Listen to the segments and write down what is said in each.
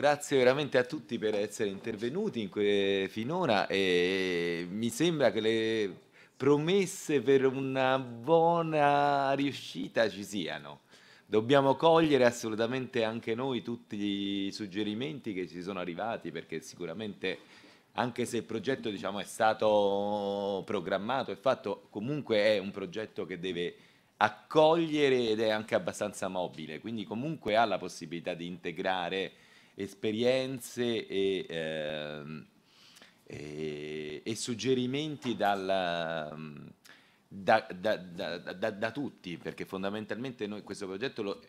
grazie veramente a tutti per essere intervenuti in finora e mi sembra che le promesse per una buona riuscita ci siano. Dobbiamo cogliere assolutamente anche noi tutti i suggerimenti che ci sono arrivati perché sicuramente anche se il progetto diciamo, è stato programmato e fatto, comunque è un progetto che deve accogliere ed è anche abbastanza mobile, quindi comunque ha la possibilità di integrare esperienze e, eh, e, e suggerimenti dalla, da, da, da, da, tutti, perché fondamentalmente noi questo progetto lo,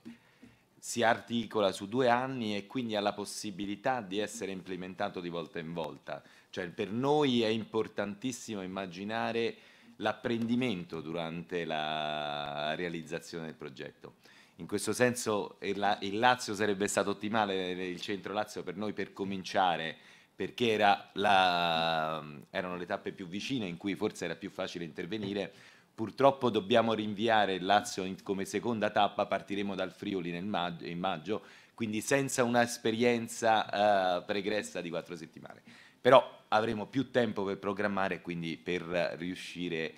si articola su due anni e quindi ha la possibilità di essere implementato di volta in volta. Cioè per noi è importantissimo immaginare l'apprendimento durante la realizzazione del progetto in questo senso il Lazio sarebbe stato ottimale, eh, il centro Lazio per noi per cominciare, perché era la, mm, erano le tappe più vicine in cui forse era più facile intervenire. Purtroppo dobbiamo rinviare il Lazio come seconda tappa, partiremo dal Friuli maggio, in maggio, quindi senza un'esperienza eh, pregressa di quattro settimane. Però avremo più tempo per programmare e quindi per riuscire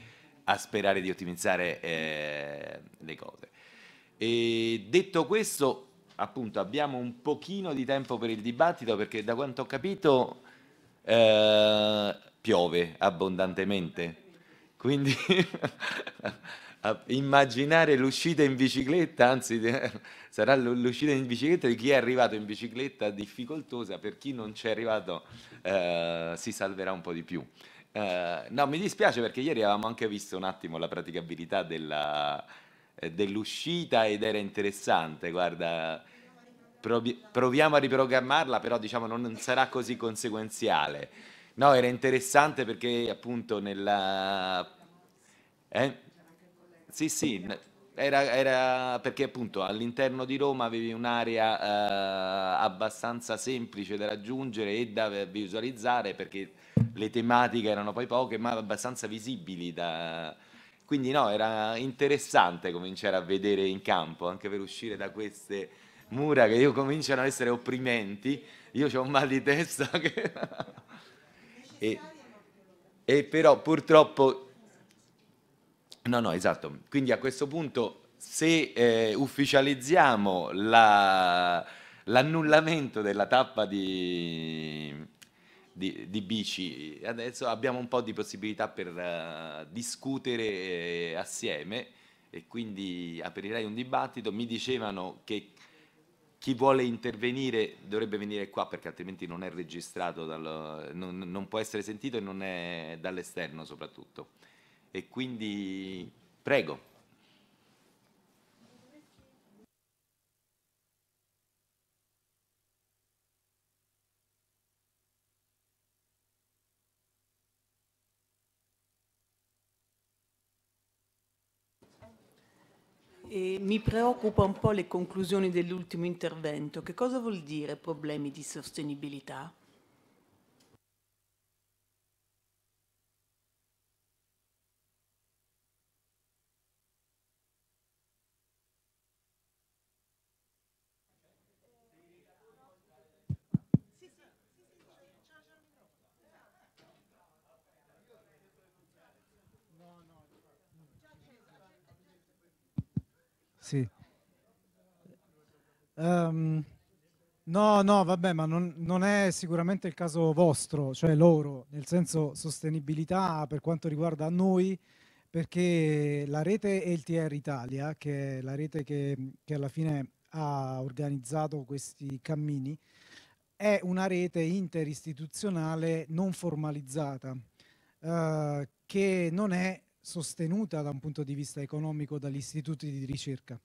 a sperare di ottimizzare eh, le cose. E detto questo, appunto, abbiamo un pochino di tempo per il dibattito perché da quanto ho capito eh, piove abbondantemente. Quindi immaginare l'uscita in bicicletta, anzi sarà l'uscita in bicicletta di chi è arrivato in bicicletta difficoltosa, per chi non c'è arrivato eh, si salverà un po' di più. Eh, no, mi dispiace perché ieri avevamo anche visto un attimo la praticabilità della, eh, dell'uscita ed era interessante, guarda, proviamo a riprogrammarla, però diciamo non sarà così conseguenziale. No, era interessante perché appunto nella... Eh? Sì, sì, era, era perché appunto all'interno di Roma avevi un'area eh, abbastanza semplice da raggiungere e da visualizzare perché le tematiche erano poi poche ma abbastanza visibili da, quindi no, era interessante cominciare a vedere in campo, anche per uscire da queste mura che io cominciano ad essere opprimenti, io ho un mal di testa che... e, e però purtroppo... No, no, esatto. Quindi a questo punto se eh, ufficializziamo l'annullamento della tappa di, di, di, bici. Adesso abbiamo un po' di possibilità per uh, discutere eh, assieme e quindi aprirei un dibattito. Mi dicevano che chi vuole intervenire dovrebbe venire qua perché altrimenti non è registrato, dal, non, non, può essere sentito e non è dall'esterno soprattutto. E quindi prego. E mi preoccupa un po' le conclusioni dell'ultimo intervento. Che cosa vuol dire problemi di sostenibilità? Um, no, no, vabbè, ma non, non, è sicuramente il caso vostro, cioè loro, nel senso sostenibilità per quanto riguarda noi, perché la rete LTR Italia, che è la rete che, che alla fine ha organizzato questi cammini, è una rete interistituzionale non formalizzata, eh, che non è sostenuta da un punto di vista economico dagli istituti di ricerca.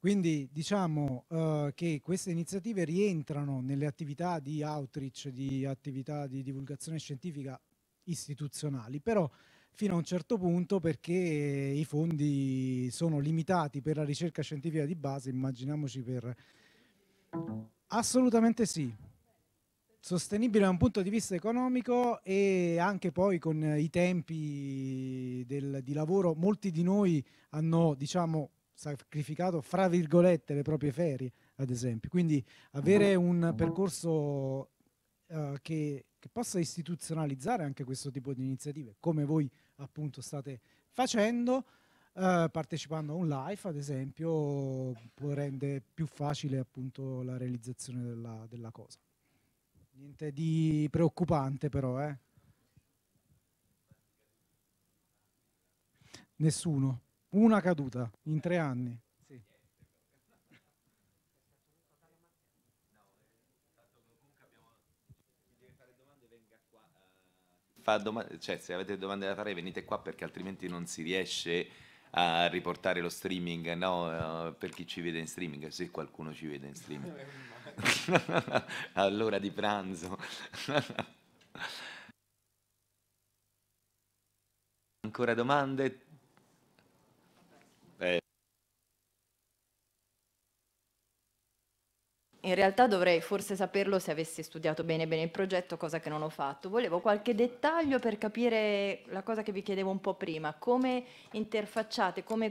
Quindi diciamo eh, che queste iniziative rientrano nelle attività di outreach, di attività di divulgazione scientifica istituzionali, però fino a un certo punto perché i fondi sono limitati per la ricerca scientifica di base, immaginiamoci per... Assolutamente sì, sostenibile da un punto di vista economico e anche poi con i tempi del, di lavoro, molti di noi hanno diciamo, sacrificato, fra virgolette, le proprie ferie, ad esempio. Quindi avere mhm. un percorso uh, che, che possa istituzionalizzare anche questo tipo di iniziative, come voi appunto state facendo, Uh, partecipando a un live ad esempio può rendere più facile appunto la realizzazione della, della cosa niente di preoccupante però eh? nessuno una caduta in tre anni. Cioè, se avete domande da fare venite qua perché altrimenti non si riesce a riportare lo streaming no? per chi ci vede in streaming, se qualcuno ci vede in streaming. All'ora di pranzo. Ancora domande? in realtà dovrei forse saperlo se avessi studiato bene bene il progetto, cosa che non ho fatto. Volevo qualche dettaglio per capire la cosa che vi chiedevo un po' prima, come interfacciate, come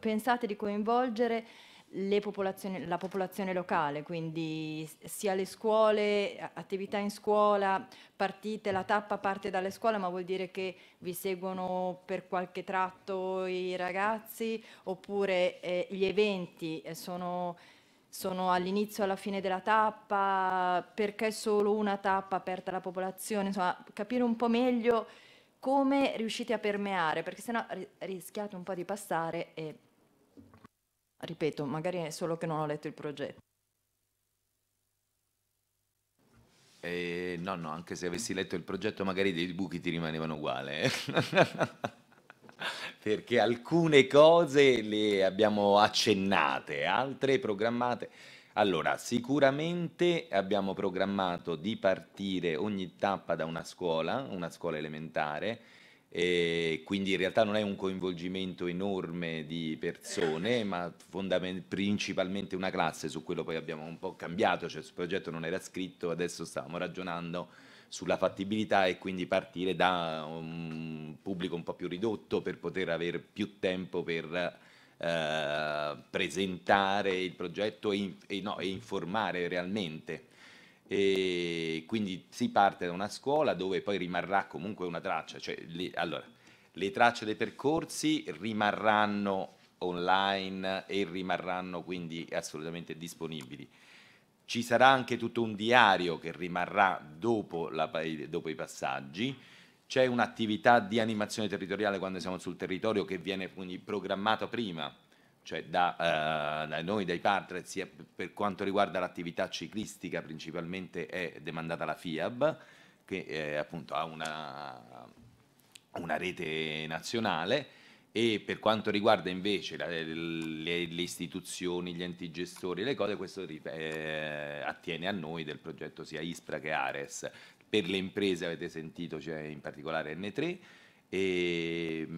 pensate di coinvolgere la popolazione locale, quindi sia le scuole, attività in scuola, partite, la tappa parte dalle scuole, ma vuol dire che vi seguono per qualche tratto i ragazzi, oppure eh, gli eventi eh, sono sono all'inizio, alla fine della tappa, perché solo una tappa aperta alla popolazione, insomma capire un po' meglio come riuscite a permeare, perché sennò rischiate un po' di passare e, ripeto, magari è solo che non ho letto il progetto. Eh, no, no, anche se avessi letto il progetto magari dei buchi ti rimanevano uguali. Eh? perché alcune cose le abbiamo accennate, altre programmate. Allora, sicuramente abbiamo programmato di partire ogni tappa da una scuola, una scuola elementare, quindi in realtà non è un coinvolgimento enorme di persone, ma principalmente una classe, su quello poi abbiamo un po' cambiato, cioè il progetto non era scritto, adesso stavamo ragionando sulla fattibilità e quindi partire da un pubblico un po' più ridotto per poter avere più tempo per eh, presentare il progetto e, e, no, e informare realmente. E quindi si parte da una scuola dove poi rimarrà comunque una traccia, cioè, le, allora, le tracce dei percorsi rimarranno online e rimarranno quindi assolutamente disponibili ci sarà anche tutto un diario che rimarrà dopo, la, dopo i passaggi, c'è un'attività di animazione territoriale quando siamo sul territorio che viene quindi programmata prima, cioè da, eh, da noi, dai partner, sia per quanto riguarda l'attività ciclistica principalmente è demandata la FIAB, che eh, appunto ha una, una rete nazionale, e per quanto riguarda invece la, le, le, istituzioni, gli enti gestori, le cose, questo eh, attiene a noi del progetto sia ISPRA che Ares. Per le imprese avete sentito, c'è cioè in particolare N3, e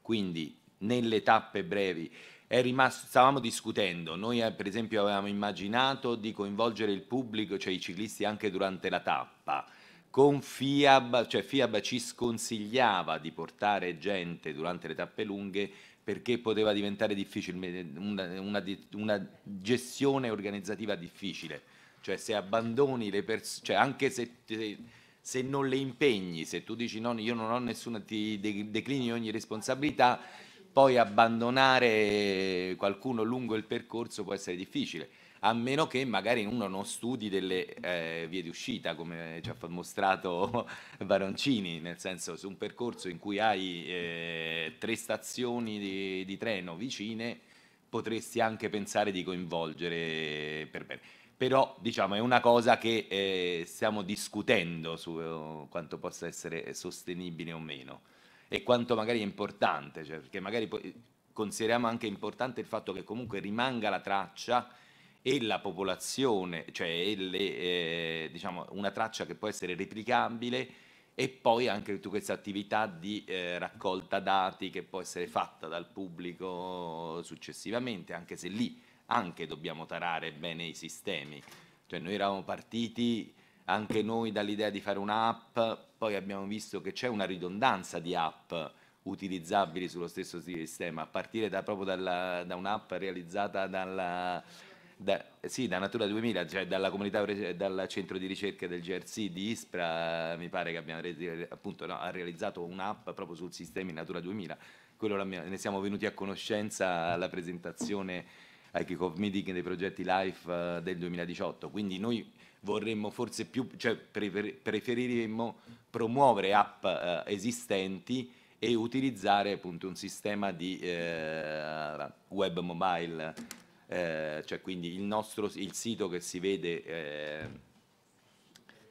quindi nelle tappe brevi rimasto, stavamo discutendo, noi eh, per esempio avevamo immaginato di coinvolgere il pubblico, cioè i ciclisti anche durante la tappa con FIAB, cioè FIAB ci sconsigliava di portare gente durante le tappe lunghe perché poteva diventare difficile, una, una, una gestione organizzativa difficile, cioè se abbandoni le persone, cioè anche se, se, non le impegni, se tu dici no, io non ho nessuna, ti declini ogni responsabilità, poi abbandonare qualcuno lungo il percorso può essere difficile a meno che magari uno non studi delle eh, vie di uscita, come ci ha mostrato Baroncini, nel senso su un percorso in cui hai eh, tre stazioni di, di treno vicine, potresti anche pensare di coinvolgere per bene però diciamo, è una cosa che eh, stiamo discutendo su eh, quanto possa essere sostenibile o meno e quanto magari è importante, cioè, perché magari po- consideriamo anche importante il fatto che comunque rimanga la traccia e la popolazione, cioè le, eh, diciamo, una traccia che può essere replicabile e poi anche tutta questa attività di eh, raccolta dati che può essere fatta dal pubblico successivamente, anche se lì anche dobbiamo tarare bene i sistemi. Cioè noi eravamo partiti anche noi dall'idea di fare un'app, poi abbiamo visto che c'è una ridondanza di app utilizzabili sullo stesso sistema, a partire da, proprio dalla, da un'app realizzata dalla, da, sì, da Natura 2000, cioè dalla comunità, dal centro di ricerca del GRC di Ispra, mi pare che abbia appunto, no, ha realizzato un'app proprio sul sistema Natura 2000. Quello ne siamo venuti a conoscenza alla presentazione ai kick-off meeting dei progetti live eh, del 2018. Quindi noi vorremmo forse più, cioè preferiremmo promuovere app eh, esistenti e utilizzare appunto un sistema di eh, web mobile eh, cioè quindi il, nostro, il sito che si vede eh,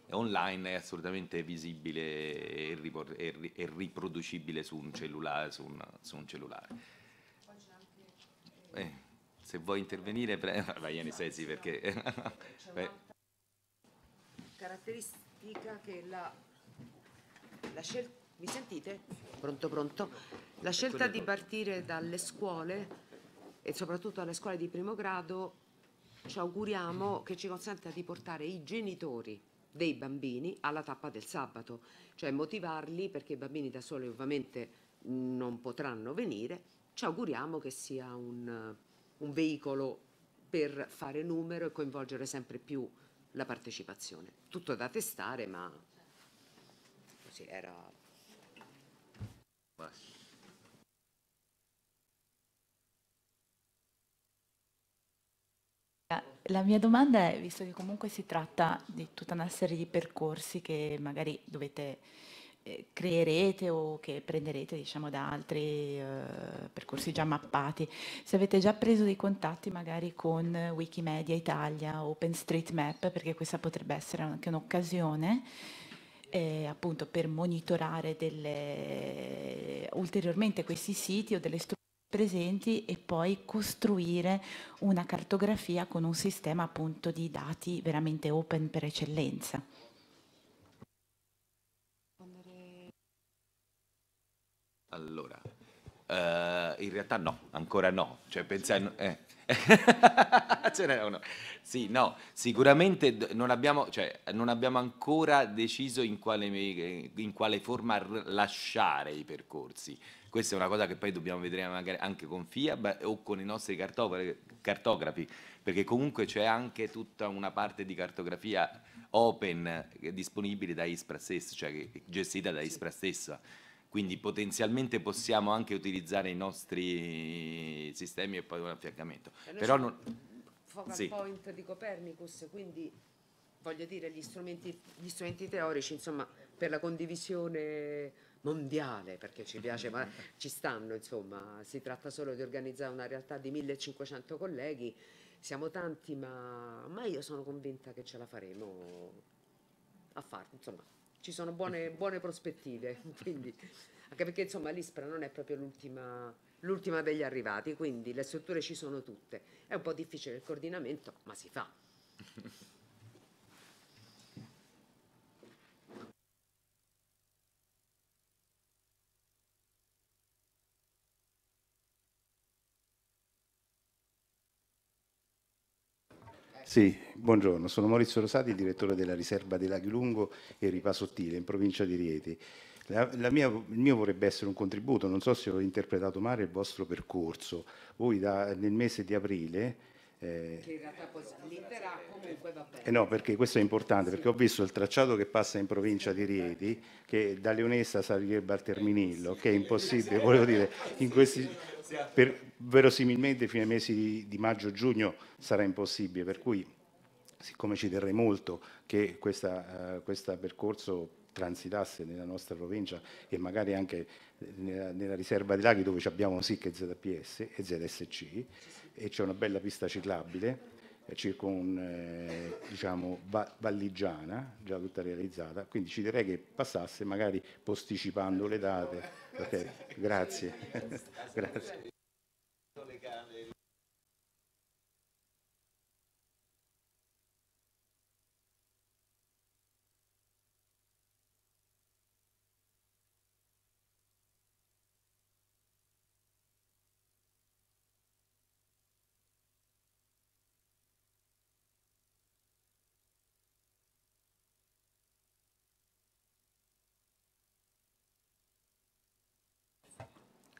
online è assolutamente visibile e, ripor- e, ri- e riproducibile su un cellulare. Su un, su un cellulare. Eh, se vuoi intervenire, pre- vai Iani Sesi perché... C'è caratteristica che la, la scelta... Mi sentite? Pronto, pronto. La scelta di partire dalle scuole e soprattutto alle scuole di primo grado ci auguriamo che ci consenta di portare i genitori dei bambini alla tappa del sabato, cioè motivarli perché i bambini da soli ovviamente non potranno venire, ci auguriamo che sia un, un veicolo per fare numero e coinvolgere sempre più la partecipazione. Tutto da testare, ma così era... Basta. La mia domanda è, visto che comunque si tratta di tutta una serie di percorsi che magari dovete eh, creerete o che prenderete diciamo da altri eh, percorsi già mappati, se avete già preso dei contatti magari con Wikimedia Italia, OpenStreetMap, perché questa potrebbe essere anche un'occasione eh, appunto per monitorare delle, ulteriormente questi siti o delle strutture presenti e poi costruire una cartografia con un sistema appunto di dati veramente open per eccellenza. Allora, uh, in realtà no, ancora no, cioè pensare... Eh. Ce n'è uno. Sì, no, sicuramente non abbiamo, cioè, non abbiamo ancora deciso in quale, in quale forma lasciare i percorsi questa è una cosa che poi dobbiamo vedere magari anche con FIAB o con i nostri cartografi, perché comunque c'è anche tutta una parte di cartografia open eh, disponibile da ISPRA stessa, cioè gestita da ISPRA stessa. Quindi potenzialmente possiamo anche utilizzare i nostri sistemi e poi un affiancamento. Eh, Però non... Focal sì. point di Copernicus, quindi voglio dire gli strumenti, gli strumenti teorici, insomma, per la condivisione mondiale, perché ci piace, ma ci stanno, insomma, si tratta solo di organizzare una realtà di 1500 colleghi, siamo tanti, ma, ma io sono convinta che ce la faremo a fare, insomma, ci sono buone, buone prospettive, quindi, anche perché insomma l'ISPRA non è proprio l'ultima l'ultima degli arrivati, quindi le strutture ci sono tutte. È un po' difficile il coordinamento, ma si fa. Sì, buongiorno, sono Maurizio Rosati, direttore della riserva dei Laghi Lungo e Ripasottile in provincia di Rieti. La, la mia, il mio vorrebbe essere un contributo, non so se ho interpretato male il vostro percorso. Voi da, nel mese di aprile eh, comunque va bene. Eh no, perché questo è importante, sì. perché ho visto il tracciato che passa in provincia di Rieti, che da Leonessa salirebbe al Terminillo, che è impossibile, volevo dire, in questi, per, verosimilmente fino ai mesi di maggio-giugno sarà impossibile, per cui siccome ci terrei molto che questo uh, eh, percorso transitasse nella nostra provincia e magari anche nella, nella riserva di laghi dove abbiamo SIC e ZPS e ZSC e c'è una bella pista ciclabile eh, circa un, eh, diciamo, va valligiana, già tutta realizzata, quindi ci direi che passasse magari posticipando le date. Okay. Grazie. Grazie.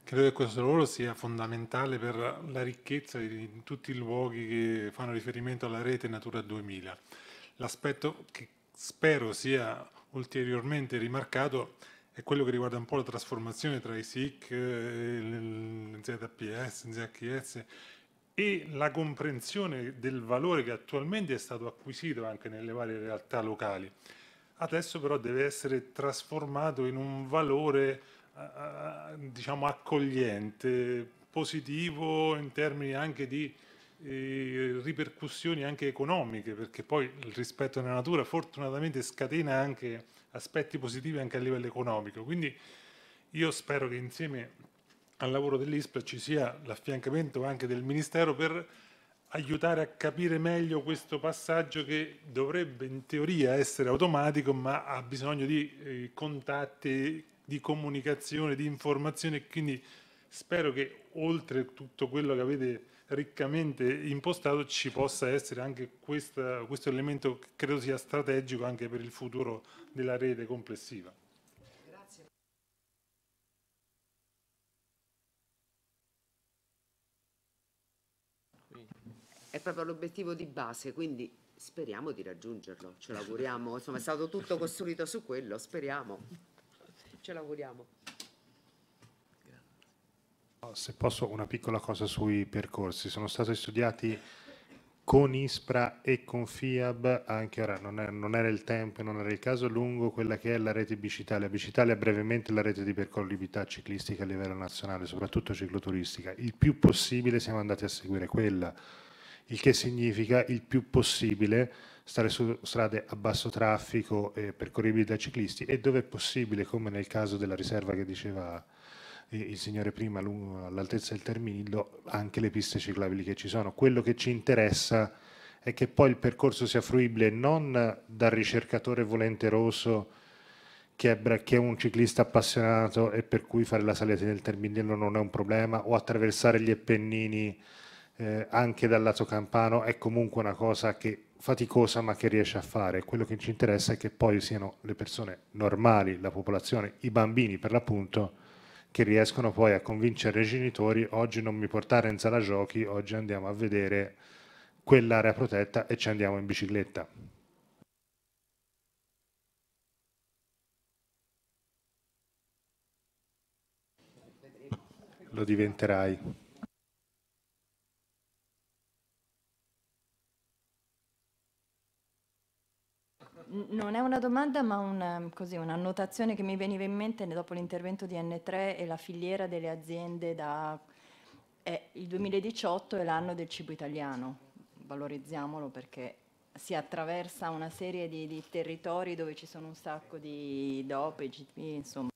Credo che questo lavoro sia fondamentale per la ricchezza di tutti i luoghi che fanno riferimento alla rete Natura 2000. L'aspetto che spero sia ulteriormente rimarcato è quello che riguarda un po' la trasformazione tra i SIC, eh, ZPS, ZHS e la comprensione del valore che attualmente è stato acquisito anche nelle varie realtà locali. Adesso però deve essere trasformato in un valore diciamo accogliente, positivo in termini anche di eh, ripercussioni anche economiche, perché poi il rispetto della natura fortunatamente scatena anche aspetti positivi anche a livello economico. Quindi io spero che insieme al lavoro dell'ISPRA ci sia l'affiancamento anche del Ministero per aiutare a capire meglio questo passaggio che dovrebbe in teoria essere automatico ma ha bisogno di eh, contatti di comunicazione, di informazione, quindi spero che oltre tutto quello che avete riccamente impostato ci possa essere anche questa, questo elemento che credo sia strategico anche per il futuro della rete complessiva. è proprio l'obiettivo di base, quindi speriamo di raggiungerlo, ce l'auguriamo, insomma è stato tutto costruito su quello, speriamo ce l'auguriamo. Oh, se posso una piccola cosa sui percorsi, sono stati studiati con ISPRA e con FIAB, anche ora non, è, non era il tempo e non era il caso lungo, quella che è la rete bicitalia. Bicitalia è brevemente la rete di percorribilità ciclistica a livello nazionale, soprattutto cicloturistica. Il più possibile siamo andati a seguire quella, il che significa il più possibile stare su strade a basso traffico e percorribili da ciclisti e dove è possibile, come nel caso della riserva che diceva eh, il signore prima all'altezza del Terminillo, anche le piste ciclabili che ci sono. Quello che ci interessa è che poi il percorso sia fruibile non dal ricercatore volenteroso che è, un ciclista appassionato e per cui fare la salita del Terminillo non è un problema o attraversare gli Appennini eh, anche dal lato campano è comunque una cosa che faticosa ma che riesce a fare. Quello che ci interessa è che poi siano le persone normali, la popolazione, i bambini per l'appunto, che riescono poi a convincere i genitori oggi non mi portare in sala giochi, oggi andiamo a vedere quell'area protetta e ci andiamo in bicicletta. Lo diventerai. Non è una domanda, ma una, ehm, così, un'annotazione che mi veniva in mente dopo l'intervento di N3 e la filiera delle aziende da... Eh, il 2018 è l'anno del cibo italiano, valorizziamolo perché si attraversa una serie di, di territori dove ci sono un sacco di DOP, GP, insomma.